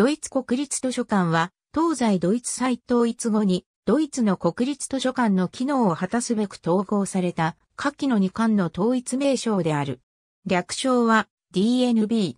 ドイツ国立図書館は、東西ドイツ再統一後に、ドイツの国立図書館の機能を果たすべく統合された、下記の2巻の統一名称である。略称は DNB。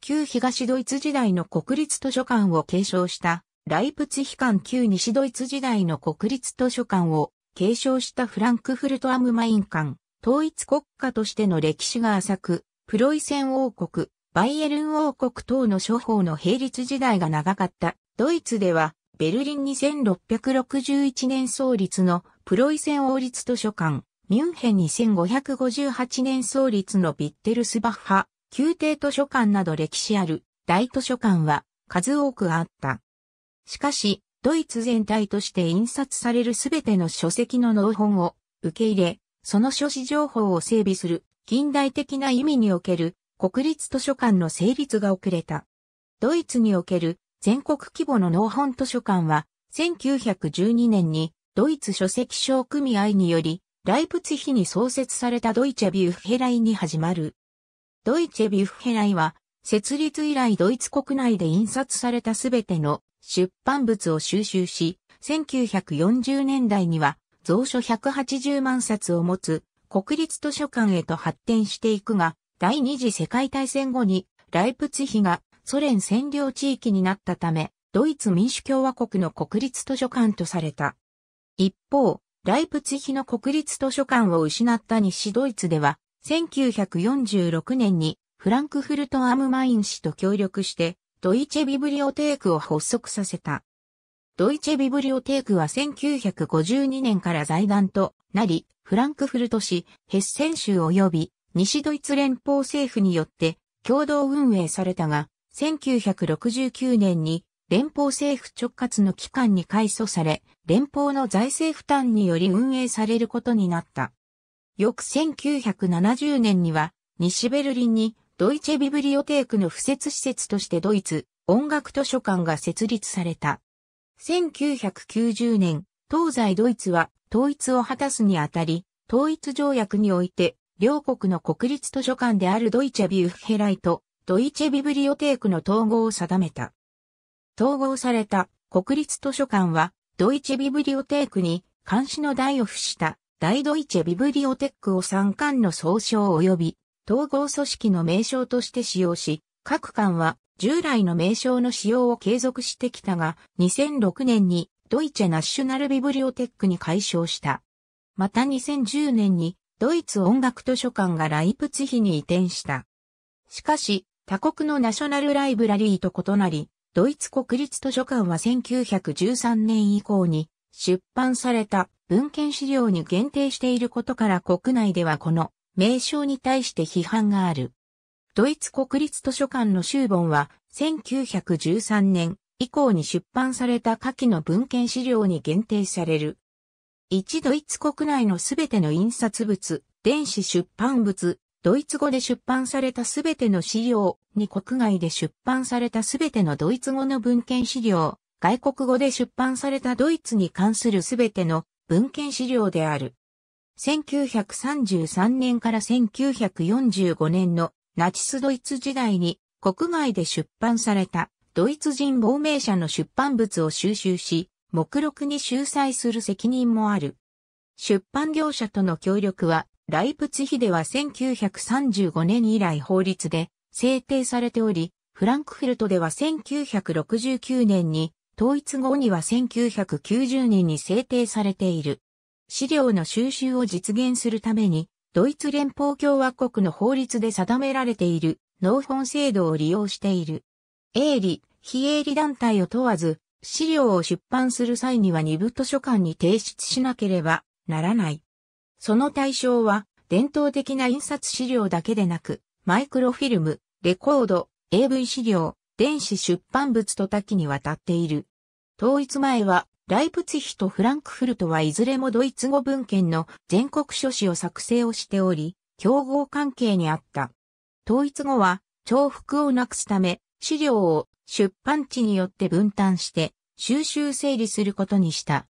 旧東ドイツ時代の国立図書館を継承したライプツヒ館旧西ドイツ時代の国立図書館を継承したフランクフルトアムマイン館、統一国家としての歴史が浅く、プロイセン王国、バイエルン王国等の諸法の並立時代が長かった。ドイツでは、ベルリン2661年創立のプロイセン王立図書館、ミュンヘン2558年創立のビッテルスバッハ、宮廷図書館など歴史ある大図書館は数多くあった。しかし、ドイツ全体として印刷されるすべての書籍の納本を受け入れ、その書誌情報を整備する近代的な意味における国立図書館の成立が遅れた。ドイツにおける全国規模の農本図書館は、1912年にドイツ書籍商組合により、ライプツヒに創設されたドイチェビュッヘライに始まる。ドイチェビュッヘライは、設立以来ドイツ国内で印刷されたすべての出版物を収集し、1940年代には蔵書180万冊を持つ国立図書館へと発展していくが、第二次世界大戦後にライプツヒがソ連占領地域になったため、ドイツ民主共和国の国立図書館とされた。一方、ライプツヒの国立図書館を失った西ドイツでは、1946年にフランクフルト・アムマイン氏と協力して、ドイチェ・ビブリオテークを発足させた。ドイチェ・ビブリオテークは1952年から財団となり、フランクフルト市、ヘッセン州及び西ドイツ連邦政府によって共同運営されたが、1969年に連邦政府直轄の機関に改組され、連邦の財政負担により運営されることになった。翌1970年には、西ベルリンにドイチェビブリオテークの付設施設としてドイツ音楽図書館が設立された。1990年、東西ドイツは統一を果たすにあたり、統一条約において両国の国立図書館であるドイチェビューフヘライト、ドイチェビブリオテークの統合を定めた。統合された国立図書館は、ドイチェビブリオテークに監視の代を付した大ドイチェビブリオテックを三観の総称及び統合組織の名称として使用し、各館は従来の名称の使用を継続してきたが、2006年にドイチェナッショナルビブリオテックに解消した。また2010年にドイツ音楽図書館がライプツヒに移転した。しかし、他国のナショナルライブラリーと異なり、ドイツ国立図書館は1913年以降に出版された文献資料に限定していることから国内ではこの名称に対して批判がある。ドイツ国立図書館の修本は1913年以降に出版された下記の文献資料に限定される一ドイツ国内のすべての印刷物、電子出版物、ドイツ語で出版されたすべての資料、二、国外で出版されたすべてのドイツ語の文献資料、外国語で出版されたドイツに関するすべての文献資料である。1933年から1945年のナチスドイツ時代に国外で出版されたドイツ人亡命者の出版物を収集し、目録に収載する責任もある。出版業者との協力は、ライプツヒでは1935年以来法律で制定されており、フランクフルトでは1969年に、統一後には1990年に制定されている。資料の収集を実現するために、ドイツ連邦共和国の法律で定められている納本制度を利用している。営利、非営利団体を問わず、資料を出版する際には二部図書館に提出しなければならない。その対象は、伝統的な印刷資料だけでなく、マイクロフィルム、レコード、AV 資料、電子出版物と多岐にわたっている。統一前は、ライプツヒとフランクフルトはいずれもドイツ語文献の全国書誌を作成をしており、競合関係にあった。統一後は、重複をなくすため、資料を出版地によって分担して、収集整理することにした。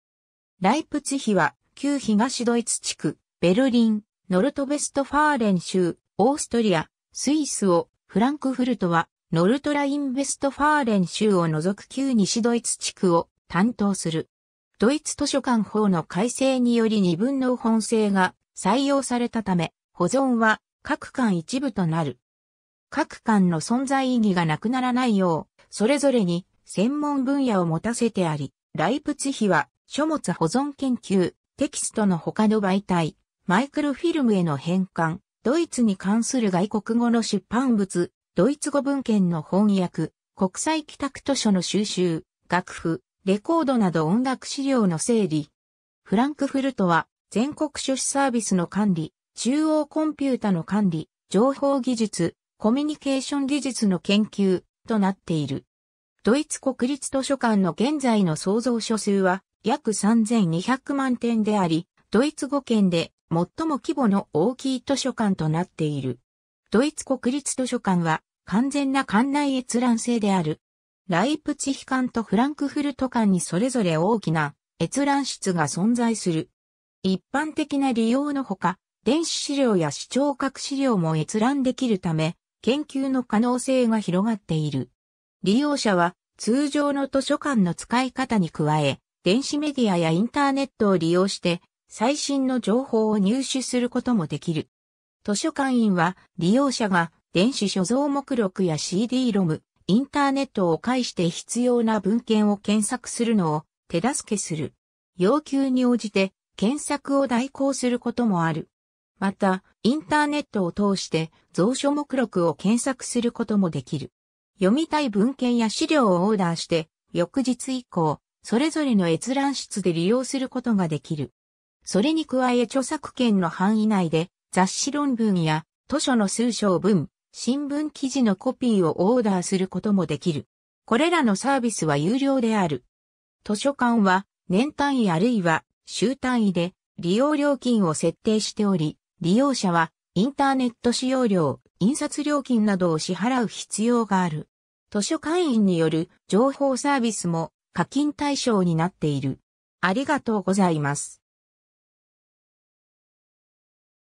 ライプツヒは、旧東ドイツ地区、ベルリン、ノルトベストファーレン州、オーストリア、スイスを、フランクフルトは、ノルトラインベストファーレン州を除く旧西ドイツ地区を担当する。ドイツ図書館法の改正により二分の本制が採用されたため、保存は各館一部となる。各館の存在意義がなくならないよう、それぞれに専門分野を持たせてあり、ライプツヒは書物保存研究、テキストの他の媒体、マイクロフィルムへの変換、ドイツに関する外国語の出版物、ドイツ語文献の翻訳、国際帰宅図書の収集、楽譜、レコードなど音楽資料の整理。フランクフルトは全国書誌サービスの管理、中央コンピュータの管理、情報技術、コミュニケーション技術の研究となっている。ドイツ国立図書館の現在の創造書数は約3200万点であり、ドイツ語圏で最も規模の大きい図書館となっている。ドイツ国立図書館は完全な館内閲覧制である。ライプチヒ館とフランクフルト館にそれぞれ大きな閲覧室が存在する。一般的な利用のほか、電子資料や視聴覚資料も閲覧できるため、研究の可能性が広がっている。利用者は通常の図書館の使い方に加え、電子メディアやインターネットを利用して最新の情報を入手することもできる。図書館員は利用者が電子所蔵目録や CD-ROM、インターネットを介して必要な文献を検索するのを手助けする。要求に応じて検索を代行することもある。また、インターネットを通して蔵書目録を検索することもできる。読みたい文献や資料をオーダーして、翌日以降、それぞれの閲覧室で利用することができる。それに加え著作権の範囲内で、雑誌論文や図書の数章分、新聞記事のコピーをオーダーすることもできる。これらのサービスは有料である。図書館は年単位あるいは週単位で利用料金を設定しており、利用者はインターネット使用料、印刷料金などを支払う必要がある。図書館員による情報サービスも課金対象になっている。ありがとうございます。